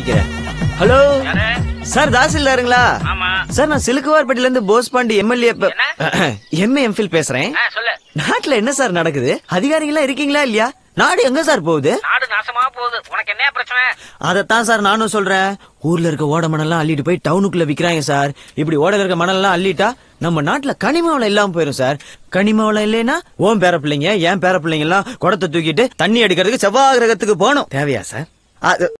நிக்கிறேன் hello sir தாசில்தாருங்களா sir நான் சிலுக்குவார்பட்டில இருந்து Bose Pandi MLA MA MPhil பேசுறேன் நாட்டுல என்ன சார் நடக்குது அதிகாரிகளா இருக்கீங்களா இல்லையா நாடு எங்க சார் போகுது நாடு நாசமா போகுது உனக்கு என்ன பிரச்சனை அதத்தான் சார் நானும் சொல்றேன் ஊர்ல இருக்க ஓட மணல்லாம் அள்ளிட்டு போய் டவுனுக்குள்ள விக்கிறாங்க சார் இப்படி ஓடல இருக்க மணல்லாம் அள்ளிட்டா நம்ம நாட்டுல கனிம வளம் இல்லாம போயிரும் சார் கனிம வளம் இல்லைன்னா ஓம் பேர பிள்ளைங்க ஏன் பேர பிள்ளைங்க எல்லாம் குடத்தை தூக்கிட்டு தண்ணி எடுக்கிறதுக்கு செவ்வாய் கிரகத்துக்கு போகணும் தேவையா சார் அது